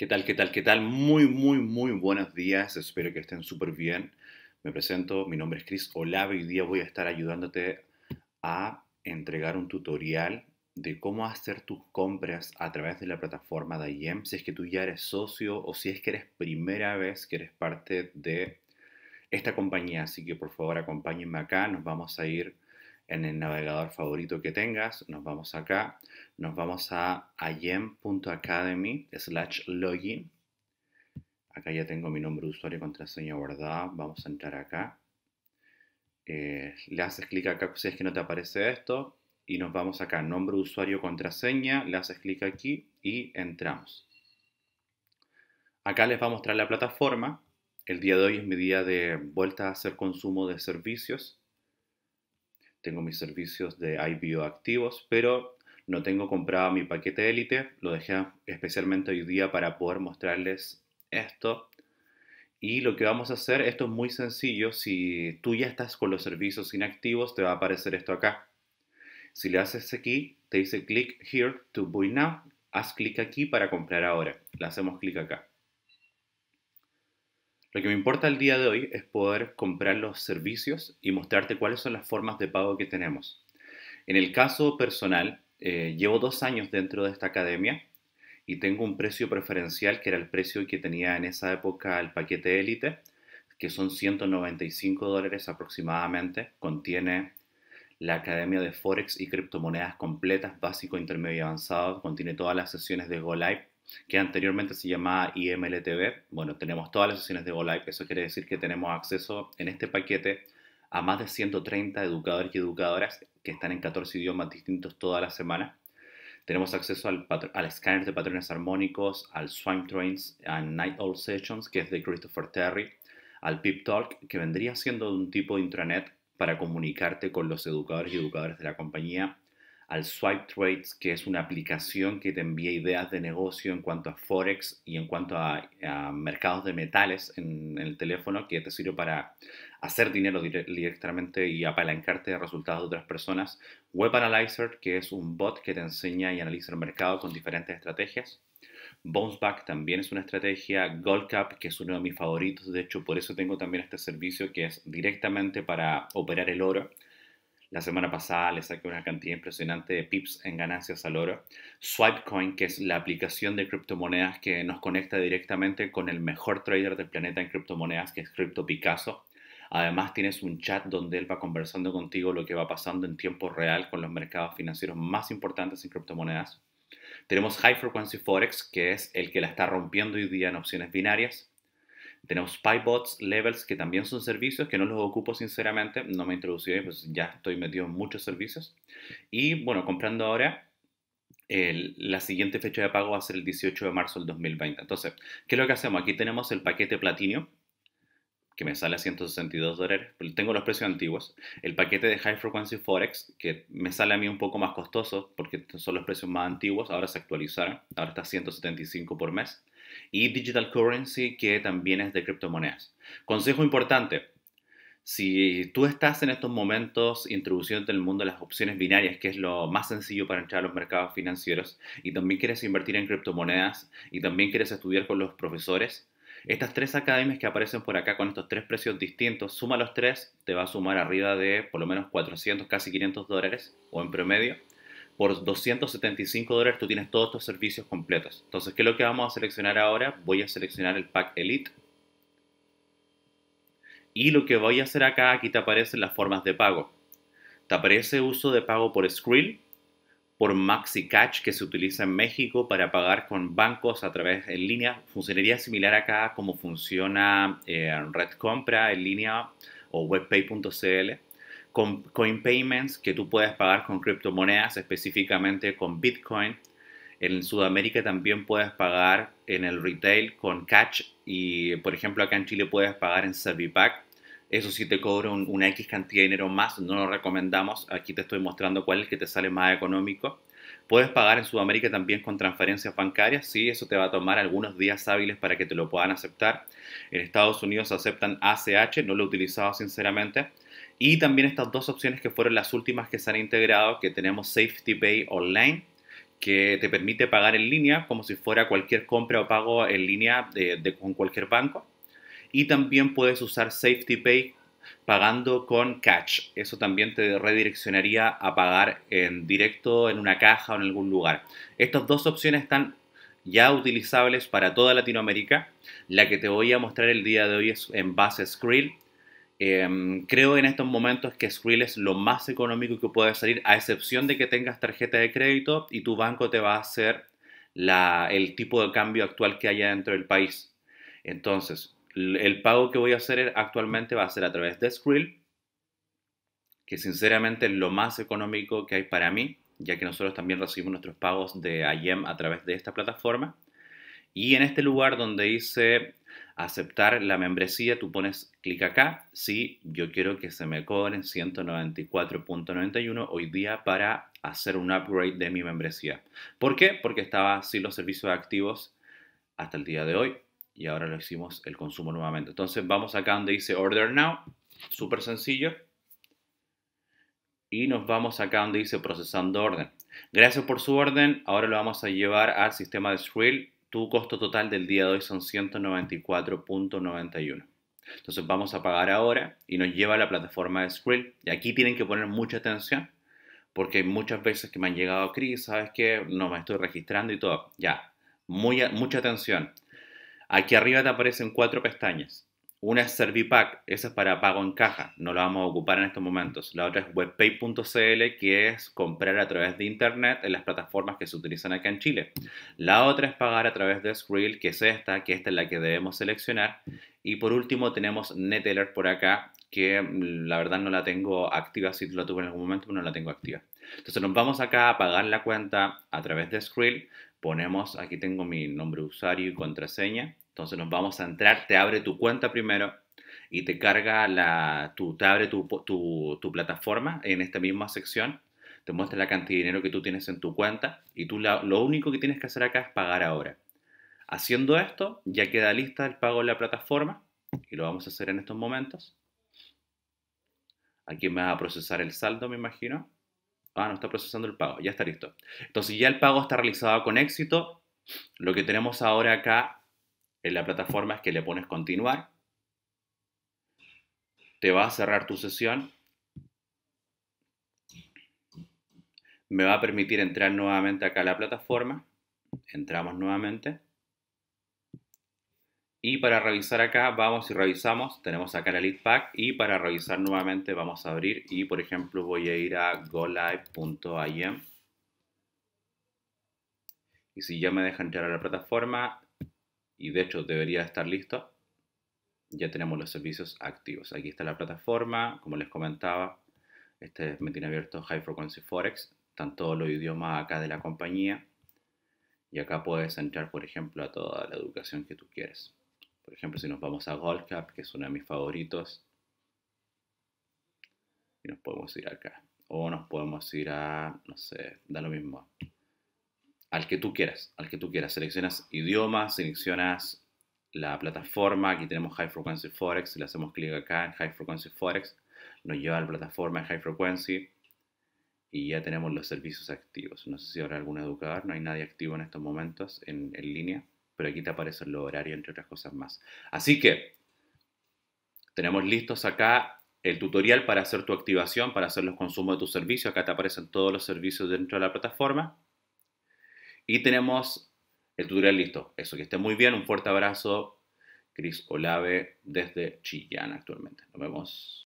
¿Qué tal, qué tal, qué tal? Muy, muy, muy buenos días. Espero que estén súper bien. Me presento, mi nombre es Chris Olave y hoy día voy a estar ayudándote a entregar un tutorial de cómo hacer tus compras a través de la plataforma de IEM, si es que tú ya eres socio o si es que eres primera vez que eres parte de esta compañía. Así que por favor acompáñenme acá, nos vamos a ir en el navegador favorito que tengas. Nos vamos acá, nos vamos a ayem.academy slash login. Acá ya tengo mi nombre de usuario y contraseña guardada. Vamos a entrar acá. Eh, le haces clic acá si es que no te aparece esto. Y nos vamos acá, nombre de usuario, contraseña. Le haces clic aquí y entramos. Acá les va a mostrar la plataforma. El día de hoy es mi día de vuelta a hacer consumo de servicios tengo mis servicios de IBO activos, pero no tengo comprado mi paquete élite, lo dejé especialmente hoy día para poder mostrarles esto. Y lo que vamos a hacer, esto es muy sencillo, si tú ya estás con los servicios inactivos, te va a aparecer esto acá. Si le haces aquí, te dice click here to buy now, haz clic aquí para comprar ahora. Le hacemos clic acá. Lo que me importa el día de hoy es poder comprar los servicios y mostrarte cuáles son las formas de pago que tenemos. En el caso personal, eh, llevo dos años dentro de esta academia y tengo un precio preferencial que era el precio que tenía en esa época el paquete élite, que son 195 dólares aproximadamente. Contiene la academia de Forex y criptomonedas completas, básico, intermedio y avanzado. Contiene todas las sesiones de Go Live, que anteriormente se llamaba IMLTV. Bueno, tenemos todas las sesiones de Live, eso quiere decir que tenemos acceso en este paquete a más de 130 educadores y educadoras que están en 14 idiomas distintos toda la semana. Tenemos acceso al, escáner de patrones armónicos, al Swing Trains, a Night Owl Sessions, que es de Christopher Terry, al Pip Talk, que vendría siendo un tipo de intranet para comunicarte con los educadores y educadoras de la compañía al Swipe Trades, que es una aplicación que te envía ideas de negocio en cuanto a Forex y en cuanto a, mercados de metales en, el teléfono, que te sirve para hacer dinero directamente y apalancarte de resultados de otras personas. Web Analyzer, que es un bot que te enseña y analiza el mercado con diferentes estrategias. Bounceback también es una estrategia. Gold Cup, que es uno de mis favoritos, de hecho, por eso tengo también este servicio que es directamente para operar el oro la semana pasada le saqué una cantidad impresionante de pips en ganancias al oro. Swipecoin, que es la aplicación de criptomonedas que nos conecta directamente con el mejor trader del planeta en criptomonedas, que es Crypto Picasso. Además tienes un chat donde él va conversando contigo lo que va pasando en tiempo real con los mercados financieros más importantes en criptomonedas. Tenemos High Frequency Forex, que es el que la está rompiendo hoy día en opciones binarias. Tenemos PyBots, Levels, que también son servicios que no los ocupo sinceramente, no me introducí pues ya estoy metido en muchos servicios. Y bueno, comprando ahora, la siguiente fecha de pago va a ser el 18 de marzo del 2020. Entonces, ¿qué es lo que hacemos? Aquí tenemos el paquete platino que me sale a 162 dólares, pero tengo los precios antiguos. El paquete de High Frequency Forex, que me sale a mí un poco más costoso, porque son los precios más antiguos, ahora se actualizaron, ahora está a 175 por mes y digital currency, que también es de criptomonedas. Consejo importante, si tú estás en estos momentos introduciéndote en el mundo de las opciones binarias, que es lo más sencillo para entrar a los mercados financieros, y también quieres invertir en criptomonedas y también quieres estudiar con los profesores, estas tres academias que aparecen por acá con estos tres precios distintos, suma los tres, te va a sumar arriba de por lo menos 400, casi 500 dólares o en promedio por 275 dólares tú tienes todos estos servicios completos. Entonces, ¿qué es lo que vamos a seleccionar ahora? Voy a seleccionar el pack Elite. Y lo que voy a hacer acá, aquí te aparecen las formas de pago. Te aparece uso de pago por Skrill, por MaxiCash que se utiliza en México para pagar con bancos a través en línea. Funcionaría similar acá como funciona eh, Red Compra en línea o webpay.cl con coin payments que tú puedes pagar con criptomonedas, específicamente con Bitcoin. En Sudamérica también puedes pagar en el retail con cash. y, por ejemplo, acá en Chile puedes pagar en Servipack. Eso sí te cobra una X cantidad de dinero más, no lo recomendamos. Aquí te estoy mostrando cuál es el que te sale más económico. Puedes pagar en Sudamérica también con transferencias bancarias, sí, eso te va a tomar algunos días hábiles para que te lo puedan aceptar. En Estados Unidos aceptan ACH, no lo he utilizado sinceramente, y también estas dos opciones que fueron las últimas que se han integrado, que tenemos Safety Pay Online, que te permite pagar en línea como si fuera cualquier compra o pago en línea de, con cualquier banco. Y también puedes usar Safety Pay pagando con cash. Eso también te redireccionaría a pagar en directo en una caja o en algún lugar. Estas dos opciones están ya utilizables para toda Latinoamérica. La que te voy a mostrar el día de hoy es en base Skrill Em, creo en estos momentos que Skrill es lo más económico que puede salir, a excepción de que tengas tarjeta de crédito y tu banco te va a hacer la, el tipo de cambio actual que haya dentro del país. Entonces, el pago que voy a hacer actualmente va a ser a través de Skrill, que sinceramente es lo más económico que hay para mí, ya que nosotros también recibimos nuestros pagos de IEM a través de esta plataforma. Y en este lugar donde hice aceptar la membresía, tú pones clic acá, sí, yo quiero que se me cobren 194.91 hoy día para hacer un upgrade de mi membresía. ¿Por qué? Porque estaba sin los servicios activos hasta el día de hoy y ahora lo hicimos el consumo nuevamente. Entonces vamos acá donde dice Order Now, súper sencillo. Y nos vamos acá donde dice procesando orden. Gracias por su orden. Ahora lo vamos a llevar al sistema de Shrill tu costo total del día de hoy son 194.91. Entonces vamos a pagar ahora y nos lleva a la plataforma de Skrill. Y aquí tienen que poner mucha atención porque muchas veces que me han llegado, Chris, ¿sabes qué? No me estoy registrando y todo. Ya, Muy, mucha atención. Aquí arriba te aparecen cuatro pestañas. Una es Servipack, esa es para pago en caja, no la vamos a ocupar en estos momentos. La otra es webpay.cl, que es comprar a través de internet en las plataformas que se utilizan acá en Chile. La otra es pagar a través de Skrill, que es esta, que esta es la que debemos seleccionar. Y por último tenemos Neteller por acá, que mm, la verdad no la tengo activa, si la tuve en algún momento, pero no la tengo activa. Entonces nos vamos acá a pagar la cuenta a través de Skrill, ponemos, aquí tengo mi nombre de usuario y contraseña, entonces nos vamos a entrar, te abre tu cuenta primero y te carga la, te abre tu, plataforma en esta misma sección, te muestra la cantidad de dinero que tú tienes en tu cuenta y tú lo único que tienes que hacer acá es pagar ahora. Haciendo esto, ya queda lista el pago en la plataforma y lo vamos a hacer en estos momentos. Aquí me va a procesar el saldo, me imagino. Ah, no está procesando el pago, ya está listo. Entonces ya el pago está realizado con éxito. Lo que tenemos ahora acá en la plataforma es que le pones continuar. Te va a cerrar tu sesión. Me va a permitir entrar nuevamente acá a la plataforma. Entramos nuevamente. Y para revisar acá, vamos y revisamos. Tenemos acá el lead pack. Y para revisar nuevamente, vamos a abrir. Y por ejemplo, voy a ir a golive.im. Y si ya me deja entrar a la plataforma, y de hecho debería estar listo. Ya tenemos los servicios activos. Aquí está la plataforma, como les comentaba, este me tiene abierto High Frequency Forex, están todos los idiomas acá de la compañía y acá puedes entrar, por ejemplo, a toda la educación que tú quieres. Por ejemplo, si nos vamos a Goldcap, que es uno de mis favoritos, y nos podemos ir acá. O nos podemos ir a, no sé, da lo mismo, al que tú quieras, al que tú quieras. Seleccionas idiomas, seleccionas la plataforma, aquí tenemos High Frequency Forex, le hacemos clic acá en High Frequency Forex, nos lleva a la plataforma en High Frequency y ya tenemos los servicios activos. No sé si habrá algún educador, no hay nadie activo en estos momentos en, línea, pero aquí te aparecen los horarios, entre otras cosas más. Así que tenemos listos acá el tutorial para hacer tu activación, para hacer los consumos de tu servicio. Acá te aparecen todos los servicios dentro de la plataforma. Y tenemos el tutorial listo. Eso, que esté muy bien. Un fuerte abrazo. Cris Olave desde Chillán actualmente. Nos vemos.